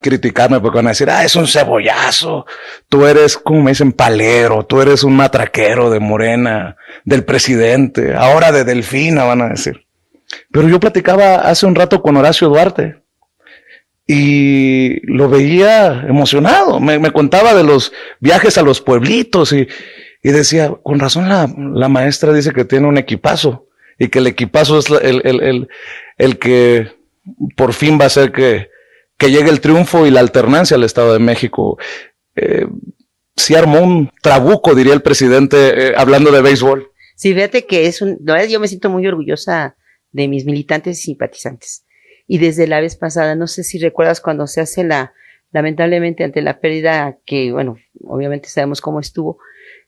criticarme porque van a decir, ah, es un cebollazo, tú eres, como me dicen, palero, tú eres un matraquero de Morena, del presidente, ahora de Delfina, van a decir. Pero yo platicaba hace un rato con Horacio Duarte y lo veía emocionado, me, contaba de los viajes a los pueblitos y, decía, con razón la, la, maestra dice que tiene un equipazo y que el equipazo es el que por fin va a ser que que llegue el triunfo y la alternancia al Estado de México. Eh, se armó un trabuco, diría el presidente, eh, hablando de béisbol. Sí, fíjate que es un, yo me siento muy orgullosa de mis militantes y simpatizantes. Y desde la vez pasada, no sé si recuerdas cuando se hace la, lamentablemente ante la pérdida que, bueno, obviamente sabemos cómo estuvo,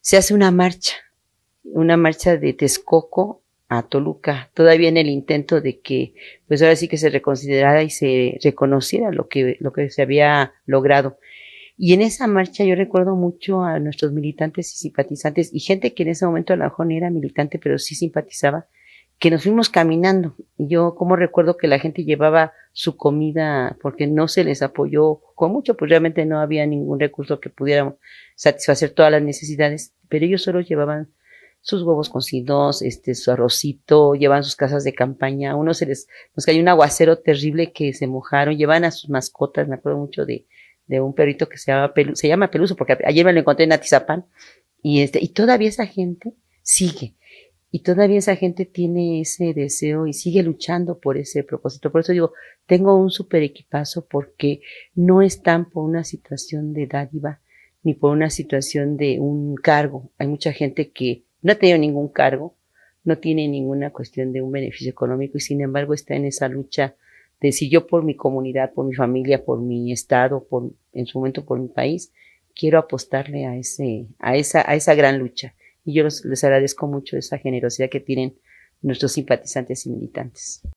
se hace una marcha, una marcha de Texcoco a Toluca, todavía en el intento de que, pues ahora sí que se reconsiderara y se reconociera lo que, lo que se había logrado. Y en esa marcha yo recuerdo mucho a nuestros militantes y simpatizantes y gente que en ese momento a lo mejor era militante, pero sí simpatizaba, que nos fuimos caminando. Y yo como recuerdo que la gente llevaba su comida porque no se les apoyó con mucho, pues realmente no había ningún recurso que pudiera satisfacer todas las necesidades, pero ellos solo llevaban sus huevos cocidos, este, su arrocito, llevan sus casas de campaña, uno se les, pues que hay un aguacero terrible que se mojaron, llevan a sus mascotas, me acuerdo mucho de, de un perrito que se llama, se llama Peluso, porque ayer me lo encontré en Atizapán, y este, y todavía esa gente sigue, y todavía esa gente tiene ese deseo y sigue luchando por ese propósito. Por eso digo, tengo un super equipazo porque no están por una situación de dádiva, ni por una situación de un cargo. Hay mucha gente que no ha tenido ningún cargo, no tiene ninguna cuestión de un beneficio económico y sin embargo está en esa lucha de si yo por mi comunidad, por mi familia, por mi estado, por, en su momento por mi país, quiero apostarle a, ese, a, esa, a esa gran lucha. Y yo les agradezco mucho esa generosidad que tienen nuestros simpatizantes y militantes.